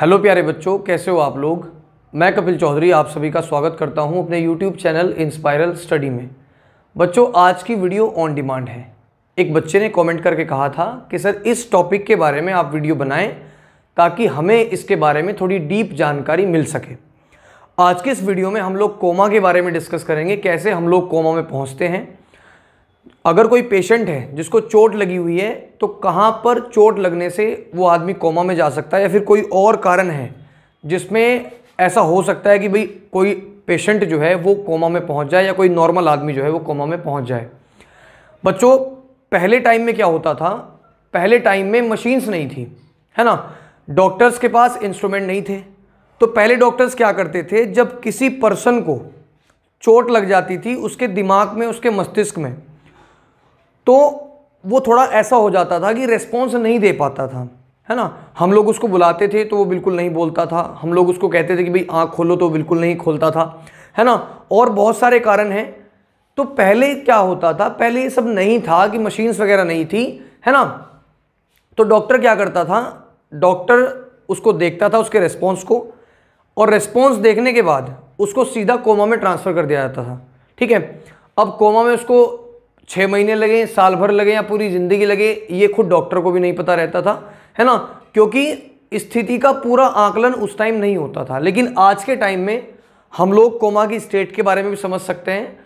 Hello प्यारे बच्चों कैसे हो आप लोग मैं कपिल चौधरी आप सभी का स्वागत करता हूं अपने यूट्यूब चैनल इंस्पायरल स्टडी में बच्चों आज की वीडियो ऑन डिमांड है एक बच्चे ने कमेंट करके कहा था कि सर इस टॉपिक के बारे में आप वीडियो बनाएं ताकि हमें इसके बारे में थोड़ी डीप जानकारी मिल सके आज के इस वीडियो में हम लोग कोमा के बारे में डिस्कस करेंगे कैसे हम लोग कोमा में पहुँचते हैं अगर कोई पेशेंट है जिसको चोट लगी हुई है तो कहाँ पर चोट लगने से वो आदमी कोमा में जा सकता है या फिर कोई और कारण है जिसमें ऐसा हो सकता है कि भाई कोई पेशेंट जो है वो कोमा में पहुंच जाए या कोई नॉर्मल आदमी जो है वो कोमा में पहुंच जाए बच्चों पहले टाइम में क्या होता था पहले टाइम में मशीन्स नहीं थी है ना डॉक्टर्स के पास इंस्ट्रूमेंट नहीं थे तो पहले डॉक्टर्स क्या करते थे जब किसी पर्सन को चोट लग जाती थी उसके दिमाग में उसके मस्तिष्क में तो वो थोड़ा ऐसा हो जाता था कि रेस्पॉन्स नहीं दे पाता था है ना हम लोग उसको बुलाते थे तो वो बिल्कुल नहीं बोलता था हम लोग उसको कहते थे कि भाई आँख खोलो तो बिल्कुल नहीं खोलता था है ना और बहुत सारे कारण हैं तो पहले क्या होता था पहले ये सब नहीं था कि मशीन्स वगैरह नहीं थी है ना तो डॉक्टर क्या करता था डॉक्टर उसको देखता था उसके रेस्पॉन्स को और रेस्पॉन्स देखने के बाद उसको सीधा कोमा में ट्रांसफ़र कर दिया जाता था ठीक है अब कोमा में उसको छः महीने लगे साल भर लगे या पूरी ज़िंदगी लगे ये खुद डॉक्टर को भी नहीं पता रहता था है ना क्योंकि स्थिति का पूरा आकलन उस टाइम नहीं होता था लेकिन आज के टाइम में हम लोग कोमा की स्टेट के बारे में भी समझ सकते हैं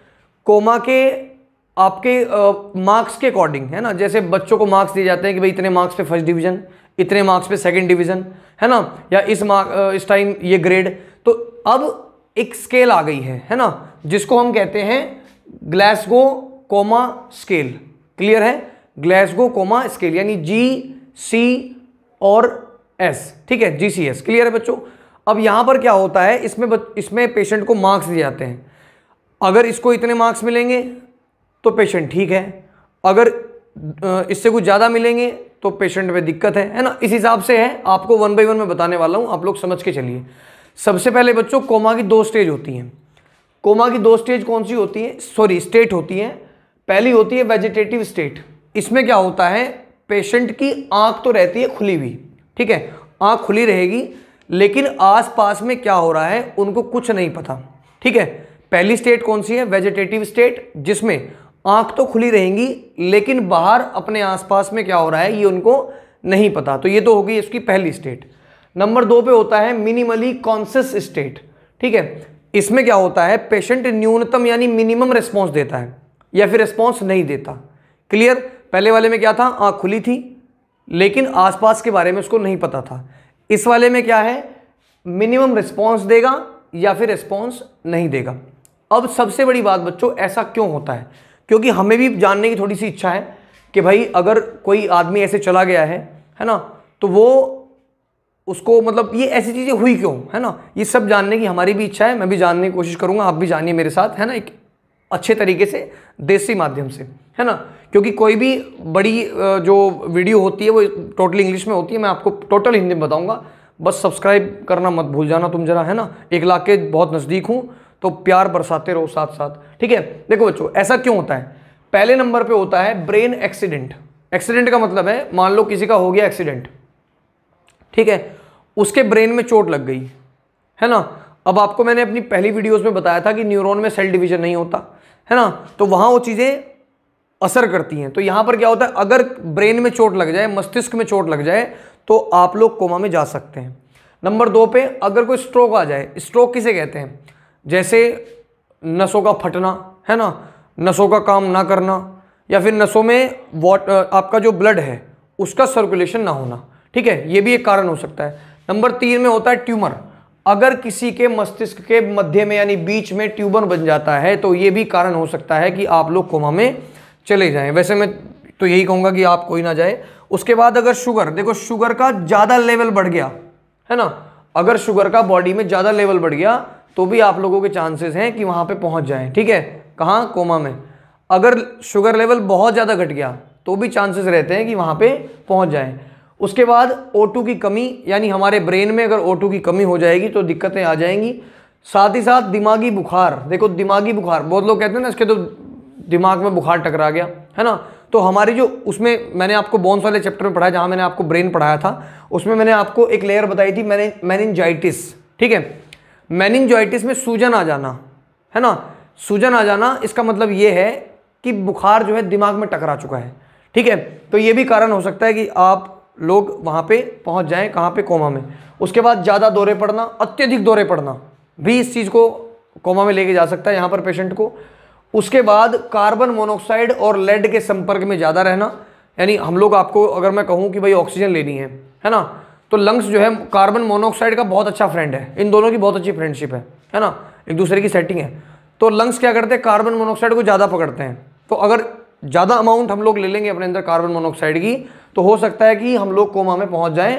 कोमा के आपके मार्क्स के अकॉर्डिंग है ना जैसे बच्चों को मार्क्स दिए जाते हैं कि भाई इतने मार्क्स पे फर्स्ट डिवीज़न इतने मार्क्स पे सेकंड डिवीज़न है ना या इस मार्क इस टाइम ये ग्रेड तो अब एक स्केल आ गई है है ना जिसको हम कहते हैं ग्लासगो कोमा स्केल क्लियर है ग्लैसगो कोमा स्केल यानी जी सी और एस ठीक है जी सी एस क्लियर है बच्चों अब यहां पर क्या होता है इसमें इसमें पेशेंट को मार्क्स दिए जाते हैं अगर इसको इतने मार्क्स मिलेंगे तो पेशेंट ठीक है अगर इससे कुछ ज़्यादा मिलेंगे तो पेशेंट में दिक्कत है है ना इस हिसाब से है आपको वन बाई वन में बताने वाला हूँ आप लोग समझ के चलिए सबसे पहले बच्चों कोमा की दो स्टेज होती हैं कोमा की दो स्टेज कौन सी होती है सॉरी स्टेट होती है पहली होती है वेजिटेटिव स्टेट इसमें क्या होता है पेशेंट की आंख तो रहती है खुली हुई ठीक है आंख खुली रहेगी लेकिन आसपास में क्या हो रहा है उनको कुछ नहीं पता ठीक है पहली स्टेट कौन सी है वेजिटेटिव स्टेट जिसमें आंख तो खुली रहेंगी लेकिन बाहर अपने आसपास में क्या हो रहा है ये उनको नहीं पता तो ये तो होगी इसकी पहली स्टेट नंबर दो पे होता है मिनिमली कॉन्सियस स्टेट ठीक है इसमें क्या होता है पेशेंट न्यूनतम यानी मिनिमम रिस्पॉन्स देता है या फिर रिस्पॉन्स नहीं देता क्लियर पहले वाले में क्या था आँख खुली थी लेकिन आसपास के बारे में उसको नहीं पता था इस वाले में क्या है मिनिमम रिस्पॉन्स देगा या फिर रिस्पॉन्स नहीं देगा अब सबसे बड़ी बात बच्चों ऐसा क्यों होता है क्योंकि हमें भी जानने की थोड़ी सी इच्छा है कि भाई अगर कोई आदमी ऐसे चला गया है है ना तो वो उसको मतलब ये ऐसी चीज़ें हुई क्यों है ना ये सब जानने की हमारी भी इच्छा है मैं भी जानने की कोशिश करूँगा आप भी जानिए मेरे साथ है ना एक अच्छे तरीके से देसी माध्यम से है ना क्योंकि कोई भी बड़ी जो वीडियो होती है वो टोटली इंग्लिश में होती है मैं आपको टोटल हिंदी में बताऊंगा बस सब्सक्राइब करना मत भूल जाना तुम जरा है ना एक लाख के बहुत नज़दीक हूँ तो प्यार बरसाते रहो साथ साथ ठीक है देखो बच्चों ऐसा क्यों होता है पहले नंबर पर होता है ब्रेन एक्सीडेंट एक्सीडेंट का मतलब है मान लो किसी का हो गया एक्सीडेंट ठीक है उसके ब्रेन में चोट लग गई है ना अब आपको मैंने अपनी पहली वीडियोस में बताया था कि न्यूरॉन में सेल डिवीजन नहीं होता है ना तो वहाँ वो चीज़ें असर करती हैं तो यहाँ पर क्या होता है अगर ब्रेन में चोट लग जाए मस्तिष्क में चोट लग जाए तो आप लोग कोमा में जा सकते हैं नंबर दो पे अगर कोई स्ट्रोक आ जाए स्ट्रोक किसे कहते हैं जैसे नसों का फटना है ना नसों का काम ना करना या फिर नसों में वॉट आपका जो ब्लड है उसका सर्कुलेशन ना होना ठीक है ये भी एक कारण हो सकता है नंबर तीन में होता है ट्यूमर अगर किसी के मस्तिष्क के मध्य में यानी बीच में ट्यूबर बन जाता है तो ये भी कारण हो सकता है कि आप लोग कोमा में चले जाएं वैसे मैं तो यही कहूँगा कि आप कोई ना जाए उसके बाद अगर शुगर देखो शुगर का ज़्यादा लेवल बढ़ गया है ना अगर शुगर का बॉडी में ज़्यादा लेवल बढ़ गया तो भी आप लोगों के चांसेस हैं कि वहाँ पर पहुँच जाए ठीक है कहाँ कोमा में अगर शुगर लेवल बहुत ज़्यादा घट गया तो भी चांसेस रहते हैं कि वहाँ पर पहुँच जाए उसके बाद O2 की कमी यानी हमारे ब्रेन में अगर O2 की कमी हो जाएगी तो दिक्कतें आ जाएंगी साथ ही साथ दिमागी बुखार देखो दिमागी बुखार बहुत लोग कहते हैं ना इसके तो दिमाग में बुखार टकरा गया है ना तो हमारी जो उसमें मैंने आपको बोन्स वाले चैप्टर में पढ़ाया जहाँ मैंने आपको ब्रेन पढ़ाया था उसमें मैंने आपको एक लेयर बताई थी मैंने मैनिनजाइटिस ठीक है मैनिनजाइटिस में सूजन आ जाना है ना सूजन आ जाना इसका मतलब ये है कि बुखार जो है दिमाग में टकरा चुका है ठीक है तो ये भी कारण हो सकता है कि आप लोग वहाँ पे पहुँच जाएँ कहाँ पे कोमा में उसके बाद ज़्यादा दौरे पड़ना अत्यधिक दौरे पड़ना भी इस चीज़ को कोमा में लेके जा सकता है यहाँ पर पेशेंट को उसके बाद कार्बन मोनोक्साइड और लेड के संपर्क में ज़्यादा रहना यानी हम लोग आपको अगर मैं कहूँ कि भाई ऑक्सीजन लेनी है है ना तो लंग्स जो है कार्बन मोनोऑक्साइड का बहुत अच्छा फ्रेंड है इन दोनों की बहुत अच्छी फ्रेंडशिप है है ना एक दूसरे की सेटिंग है तो लंग्स क्या करते हैं कार्बन मोनोऑक्साइड को ज़्यादा पकड़ते हैं तो अगर ज़्यादा अमाउंट हम लोग ले लेंगे अपने अंदर कार्बन मोनोऑक्साइड की तो हो सकता है कि हम लोग कोमा में पहुंच जाएं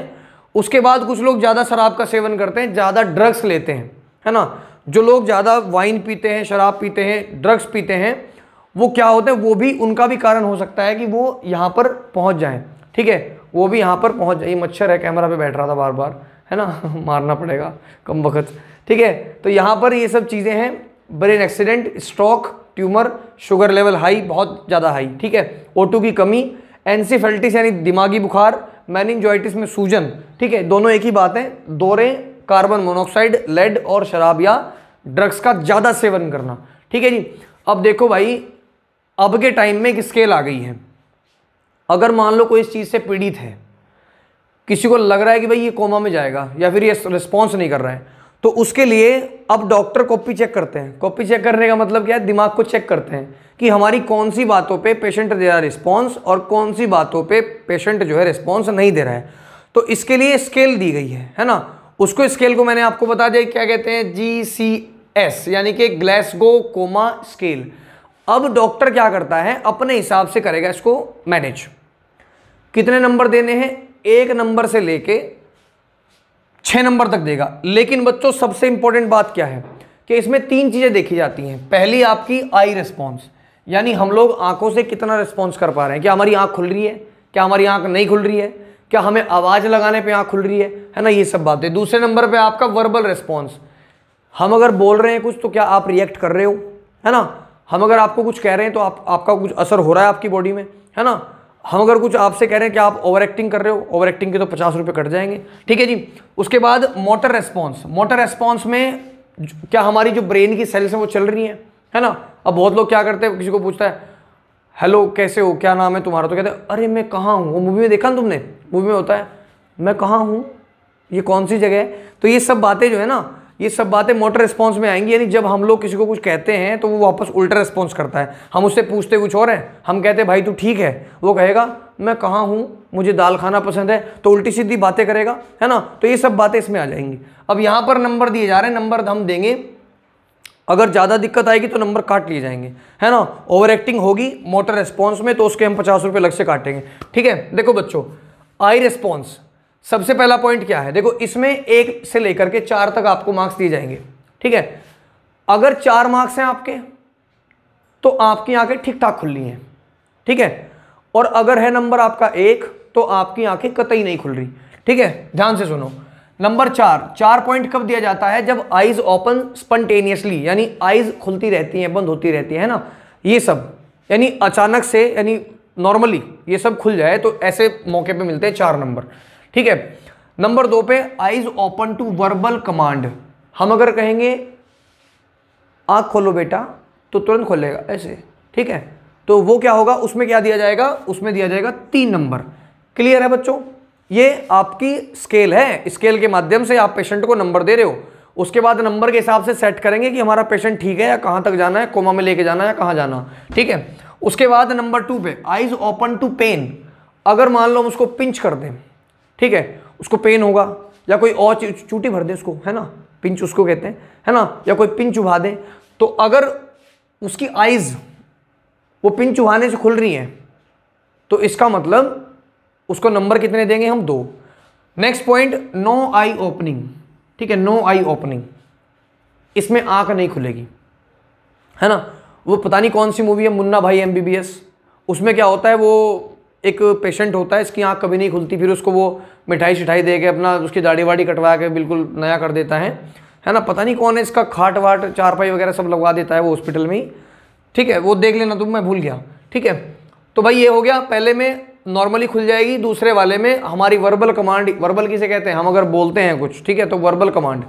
उसके बाद कुछ लोग ज़्यादा शराब का सेवन करते हैं ज़्यादा ड्रग्स लेते हैं है ना जो लोग ज़्यादा वाइन पीते हैं शराब पीते हैं ड्रग्स पीते हैं वो क्या होते हैं वो भी उनका भी कारण हो सकता है कि वो यहाँ पर पहुँच जाएँ ठीक है वो भी यहाँ पर पहुँच जाए मच्छर है कैमरा पर बैठ रहा था बार बार है ना मारना पड़ेगा कम वक्त ठीक है तो यहाँ पर ये सब चीज़ें हैं brain accident stroke tumour sugar level high बहुत ज़्यादा हाई ठीक है ओ की कमी एनसीफेल्टिस यानी दिमागी बुखार मैनिंगजॉइटिस में सूजन ठीक है दोनों एक ही बात है दोरे कार्बन मोनोक्साइड लेड और शराब या ड्रग्स का ज़्यादा सेवन करना ठीक है जी अब देखो भाई अब के टाइम में एक स्केल आ गई है अगर मान लो कोई इस चीज़ से पीड़ित है किसी को लग रहा है कि भाई ये कोमा में जाएगा या फिर ये रिस्पॉन्स नहीं कर रहा है तो उसके लिए अब डॉक्टर कॉपी चेक करते हैं कॉपी चेक करने का मतलब क्या है दिमाग को चेक करते हैं कि हमारी कौन सी बातों पे पेशेंट दे रहा है रिस्पॉन्स और कौन सी बातों पे पेशेंट जो है रिस्पॉन्स नहीं दे रहा है तो इसके लिए स्केल दी गई है है ना उसको स्केल को मैंने आपको बता दिया क्या कहते हैं जी सी एस यानी कि ग्लैसगो कोमा स्केल अब डॉक्टर क्या करता है अपने हिसाब से करेगा इसको मैनेज कितने नंबर देने हैं एक नंबर से लेके छः नंबर तक देगा लेकिन बच्चों सबसे इंपॉर्टेंट बात क्या है कि इसमें तीन चीज़ें देखी जाती हैं पहली आपकी आई रिस्पॉन्स यानी हम लोग आंखों से कितना रिस्पॉन्स कर पा रहे हैं क्या हमारी आँख खुल रही है क्या हमारी आँख नहीं खुल रही है क्या हमें आवाज़ लगाने पे आँख खुल रही है है ना ये सब बातें दूसरे नंबर पे आपका वर्बल रिस्पॉन्स हम अगर बोल रहे हैं कुछ तो क्या आप रिएक्ट कर रहे हो है ना हम अगर आपको कुछ कह रहे हैं तो आप आपका कुछ असर हो रहा है आपकी बॉडी में है ना हम अगर कुछ आपसे कह रहे हैं कि आप ओवर एक्टिंग कर रहे हो ओवर एक्टिंग के तो पचास रुपये कट जाएंगे ठीक है जी उसके बाद मोटर रेस्पॉन्स मोटर रेस्पॉन्स में क्या हमारी जो ब्रेन की सेल्स हैं वो चल रही हैं है ना अब बहुत लोग क्या करते हैं किसी को पूछता है हेलो कैसे हो क्या नाम है तुम्हारा तो कहते हैं अरे मैं कहाँ हूँ वो मूवी में देखा ना तुमने मूवी में होता है मैं कहाँ हूँ ये कौन सी जगह है तो ये सब बातें जो है ना ये सब बातें मोटर रिस्पॉन्स में आएंगी यानी जब हम लोग किसी को कुछ कहते हैं तो वो वापस उल्टा रिस्पॉन्स करता है हम उससे पूछते कुछ और हैं हम कहते हैं भाई तू ठीक है वो कहेगा मैं कहाँ हूँ मुझे दाल खाना पसंद है तो उल्टी सीधी बातें करेगा है ना तो ये सब बातें इसमें आ जाएंगी अब यहाँ पर नंबर दिए जा रहे हैं नंबर हम देंगे अगर ज़्यादा दिक्कत आएगी तो नंबर काट लिए जाएंगे है ना ओवर एक्टिंग होगी मोटर रिस्पॉन्स में तो उसके हम पचास रुपये लग से काटेंगे ठीक है देखो बच्चों आई रिस्पॉन्स सबसे पहला पॉइंट क्या है देखो इसमें एक से लेकर के चार तक आपको मार्क्स दिए जाएंगे ठीक है अगर चार मार्क्स हैं आपके तो आपकी आंखें ठीक ठाक खुल रही हैं ठीक है और अगर है नंबर आपका एक तो आपकी आंखें कतई नहीं खुल रही ठीक है ध्यान से सुनो नंबर चार चार पॉइंट कब दिया जाता है जब आइज ओपन स्पंटेनियसली यानी आइज खुलती रहती हैं बंद होती रहती है ना ये सब यानी अचानक से यानी नॉर्मली ये सब खुल जाए तो ऐसे मौके पे मिलते हैं चार नंबर ठीक है नंबर दो पे eyes open to verbal command हम अगर कहेंगे आंख खोलो बेटा तो तुरंत खोलेगा ऐसे ठीक है तो वो क्या होगा उसमें क्या दिया जाएगा उसमें दिया जाएगा तीन नंबर क्लियर है बच्चों ये आपकी स्केल है स्केल के माध्यम से आप पेशेंट को नंबर दे रहे हो उसके बाद नंबर के हिसाब से सेट करेंगे कि हमारा पेशेंट ठीक है या कहां तक जाना है कोमा में लेके जाना है या कहां जाना ठीक है उसके बाद नंबर टू पे आईज ओपन टू पेन अगर मान लो हम उसको पिंच कर दें ठीक है उसको पेन होगा या कोई और चूटी भर दें उसको है ना पिंच उसको कहते हैं है ना या कोई पिंच उभा दें तो अगर उसकी आइज़ वो पिंच उभाने से खुल रही हैं तो इसका मतलब उसको नंबर कितने देंगे हम दो next point no eye opening ठीक है नो आई ओपनिंग इसमें आंख नहीं खुलेगी है ना वो पता नहीं कौन सी मूवी है मुन्ना भाई एमबीबीएस उसमें क्या होता है वो एक पेशेंट होता है इसकी आँख कभी नहीं खुलती फिर उसको वो मिठाई शिठाई दे के अपना उसकी दाढ़ी वाड़ी कटवा के बिल्कुल नया कर देता है है ना पता नहीं कौन है इसका खाट वाट चारपाई वगैरह सब लगवा देता है वो हॉस्पिटल में ही ठीक है वो देख लेना तुम तो मैं भूल गया ठीक है तो भाई ये हो गया पहले में नॉर्मली खुल जाएगी दूसरे वाले में हमारी वर्बल कमांड वर्बल किसे कहते हैं हम अगर बोलते हैं कुछ ठीक है तो वर्बल कमांड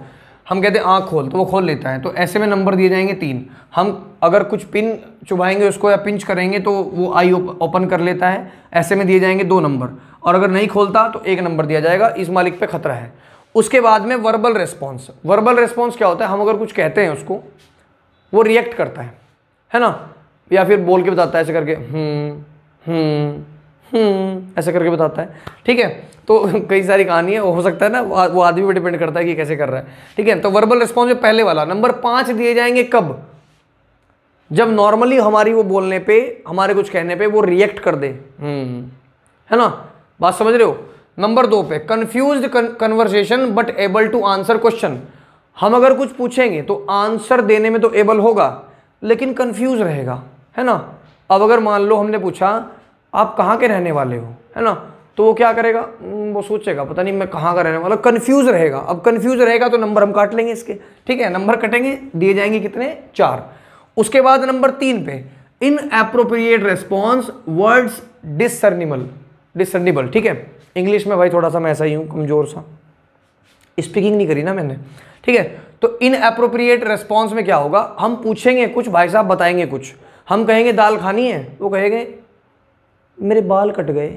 हम कहते हैं आँख खोल तो वो खोल लेता है तो ऐसे में नंबर दिए जाएंगे तीन हम अगर कुछ पिन चुभाएंगे उसको या पिंच करेंगे तो वो आई ओपन कर लेता है ऐसे में दिए जाएंगे दो नंबर और अगर नहीं खोलता तो एक नंबर दिया जाएगा इस मालिक पे खतरा है उसके बाद में वर्बल रेस्पॉन्स वर्बल रेस्पॉन्स क्या होता है हम अगर कुछ कहते हैं उसको वो रिएक्ट करता है है ना या फिर बोल के बताता है ऐसे करके हम्म, हम्म हम्म। ऐसा करके बताता है ठीक है तो कई सारी कहानी है हो सकता है ना वो आदमी पर डिपेंड करता है कि कैसे कर रहा है ठीक है तो वर्बल रिस्पॉन्स जो पहले वाला नंबर पाँच दिए जाएंगे कब जब नॉर्मली हमारी वो बोलने पे हमारे कुछ कहने पे वो रिएक्ट कर दे हम्म। है ना बात समझ रहे हो नंबर दो पे confused conversation but able to answer question हम अगर कुछ पूछेंगे तो आंसर देने में तो एबल होगा लेकिन कंफ्यूज रहेगा है ना अब अगर मान लो हमने पूछा आप कहाँ के रहने वाले हो है ना तो वो क्या करेगा हम्म, वो सोचेगा पता नहीं मैं कहाँ का रहने वाला कन्फ्यूज़ रहेगा अब कन्फ्यूज़ रहेगा तो नंबर हम काट लेंगे इसके ठीक है नंबर कटेंगे दिए जाएंगे कितने चार उसके बाद नंबर तीन पे inappropriate response words discernible discernible ठीक है इंग्लिश में भाई थोड़ा सा मैं ऐसा ही हूँ कमज़ोर सा स्पीकिंग नहीं करी ना मैंने ठीक है तो इन अप्रोप्रिएट रेस्पॉन्स में क्या होगा हम पूछेंगे कुछ भाई साहब बताएंगे कुछ हम कहेंगे दाल खानी है वो कहेंगे मेरे बाल कट गए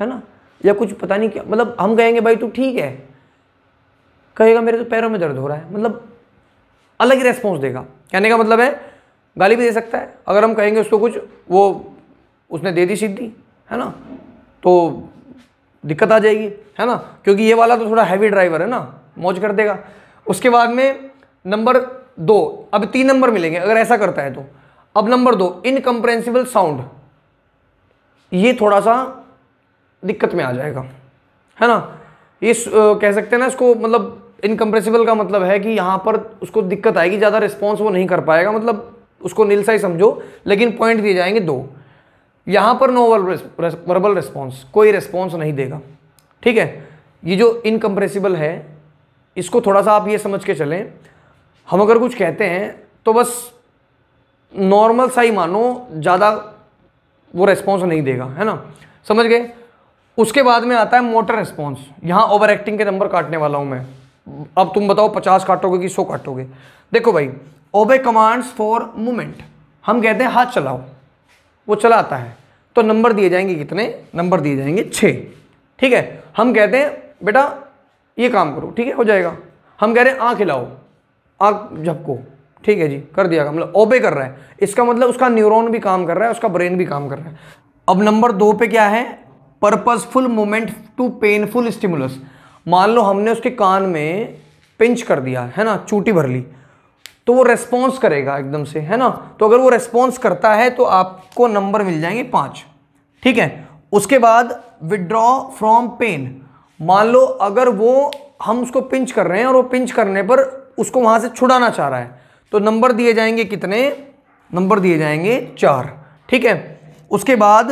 है ना या कुछ पता नहीं क्या मतलब हम कहेंगे भाई तू ठीक है कहेगा मेरे तो पैरों में दर्द हो रहा है मतलब अलग ही रेस्पॉन्स देगा कहने का मतलब है गाली भी दे सकता है अगर हम कहेंगे उसको कुछ वो उसने दे दी सीधी है ना तो दिक्कत आ जाएगी है ना क्योंकि ये वाला तो थोड़ा हैवी ड्राइवर है ना मौज कर देगा उसके बाद में नंबर दो अब तीन नंबर मिलेंगे अगर ऐसा करता है तो अब नंबर दो इनकम्प्रेंसिबल साउंड ये थोड़ा सा दिक्कत में आ जाएगा है ना ये कह सकते हैं ना इसको मतलब इनकम्प्रेसिबल का मतलब है कि यहाँ पर उसको दिक्कत आएगी ज़्यादा रिस्पॉन्स वो नहीं कर पाएगा मतलब उसको नीलसा ही समझो लेकिन पॉइंट दिए जाएंगे दो यहाँ पर नो वर्बल रिस्पॉन्स कोई रिस्पॉन्स नहीं देगा ठीक है ये जो इनकम्प्रेसिबल है इसको थोड़ा सा आप ये समझ के चलें हम अगर कुछ कहते हैं तो बस नॉर्मल सा ही मानो ज़्यादा वो रेस्पॉन्स नहीं देगा है ना समझ गए उसके बाद में आता है मोटर रेस्पॉन्स यहाँ ओवर एक्टिंग के नंबर काटने वाला हूँ मैं अब तुम बताओ पचास काटोगे कि सौ काटोगे देखो भाई ओबे कमांड्स फॉर मूवमेंट हम कहते हैं हाथ चलाओ वो चलाता है तो नंबर दिए जाएंगे कितने नंबर दिए जाएंगे छः ठीक है हम कहते हैं बेटा ये काम करो ठीक है हो जाएगा हम कह रहे हैं आँख हिलाओ आँख झपको ठीक है जी कर दिया मतलब ओबे कर रहा है इसका मतलब उसका न्यूरॉन भी काम कर रहा है उसका ब्रेन भी काम कर रहा है अब नंबर दो पे क्या है purposeful moment to painful stimulus मान लो हमने उसके कान में पिंच कर दिया है ना चूटी भर ली तो वो रेस्पॉन्स करेगा एकदम से है ना तो अगर वो रेस्पॉन्स करता है तो आपको नंबर मिल जाएंगे पाँच ठीक है उसके बाद विड्रॉ फ्रॉम पेन मान लो अगर वो हम उसको पिंच कर रहे हैं और वो पिंच करने पर उसको वहाँ से छुड़ाना चाह रहा है तो नंबर दिए जाएंगे कितने नंबर दिए जाएंगे चार ठीक है उसके बाद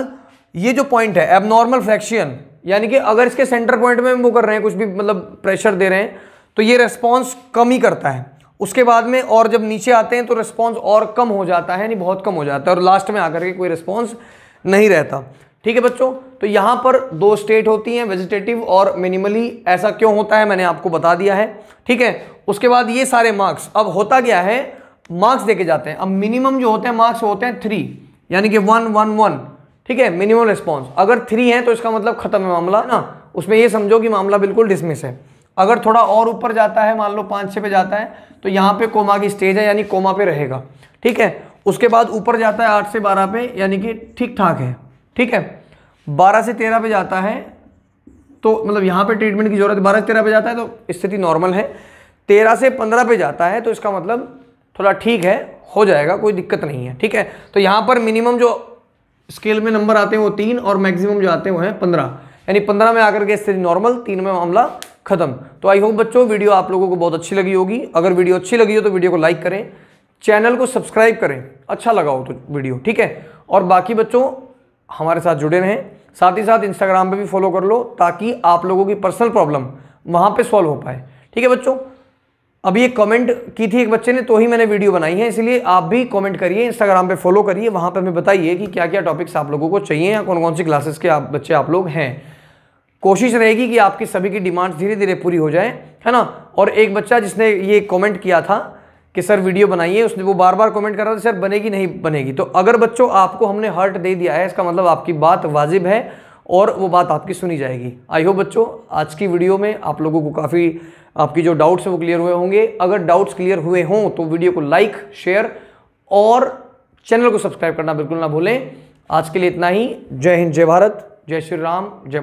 ये जो पॉइंट है एबनॉर्मल फ्रैक्शन यानी कि अगर इसके सेंटर पॉइंट में हम वो कर रहे हैं कुछ भी मतलब प्रेशर दे रहे हैं तो ये रेस्पॉन्स कम ही करता है उसके बाद में और जब नीचे आते हैं तो रिस्पॉन्स और कम हो जाता है यानी बहुत कम हो जाता है और लास्ट में आकर के कोई रिस्पॉन्स नहीं रहता ठीक है बच्चों तो यहाँ पर दो स्टेट होती हैं वेजिटेटिव और मिनिमली ऐसा क्यों होता है मैंने आपको बता दिया है ठीक है उसके बाद ये सारे मार्क्स अब होता क्या है मार्क्स देके जाते हैं अब मिनिमम जो होते हैं मार्क्स होते हैं थ्री यानी कि वन वन वन ठीक है मिनिमम रिस्पॉन्स अगर थ्री है तो इसका मतलब खत्म है मामला ना उसमें यह समझो कि मामला बिल्कुल डिसमिस है अगर थोड़ा और ऊपर जाता है मान लो पाँच छः पे जाता है तो यहाँ पे कोमा की स्टेज है यानी कोमा पे रहेगा ठीक है उसके बाद ऊपर जाता है आठ से बारह पे यानी कि ठीक ठाक है ठीक है बारह से तेरह पे जाता है तो मतलब यहाँ पे ट्रीटमेंट की जरूरत है बारह से तेरह पे जाता है तो स्थिति नॉर्मल है तेरह से पंद्रह पे जाता है तो इसका मतलब थोड़ा ठीक है हो जाएगा कोई दिक्कत नहीं है ठीक है तो यहाँ पर मिनिमम जो स्केल में नंबर आते हैं वो तीन और मैक्सिमम जो आते हैं वो हैं पंद्रह यानी पंद्रह में आकर के स्थिति नॉर्मल तीन में मामला खत्म तो आई होप बच्चों वीडियो आप लोगों को बहुत अच्छी लगी होगी अगर वीडियो अच्छी लगी हो तो वीडियो को लाइक करें चैनल को सब्सक्राइब करें अच्छा लगा हो तो वीडियो ठीक है और बाकी बच्चों हमारे साथ जुड़े रहें साथ ही साथ इंस्टाग्राम पे भी फॉलो कर लो ताकि आप लोगों की पर्सनल प्रॉब्लम वहाँ पे सॉल्व हो पाए ठीक है बच्चों अभी एक कमेंट की थी एक बच्चे ने तो ही मैंने वीडियो बनाई है इसलिए आप भी कमेंट करिए इंस्टाग्राम पे फॉलो करिए वहाँ पे हमें बताइए कि क्या क्या टॉपिक्स आप लोगों को चाहिए या कौन कौन सी क्लासेस के आप बच्चे आप लोग हैं कोशिश रहेगी कि आपकी सभी की डिमांड्स धीरे धीरे पूरी हो जाए है ना और एक बच्चा जिसने ये कॉमेंट किया था कि सर वीडियो बनाइए उसने वो बार बार कमेंट कर रहा था सर बनेगी नहीं बनेगी तो अगर बच्चों आपको हमने हर्ट दे दिया है इसका मतलब आपकी बात वाजिब है और वो बात आपकी सुनी जाएगी आई होप बच्चों आज की वीडियो में आप लोगों को काफ़ी आपकी जो डाउट्स हैं वो क्लियर हुए होंगे अगर डाउट्स क्लियर हुए हों तो वीडियो को लाइक शेयर और चैनल को सब्सक्राइब करना बिल्कुल ना भूलें आज के लिए इतना ही जय हिंद जय भारत जय श्री राम जय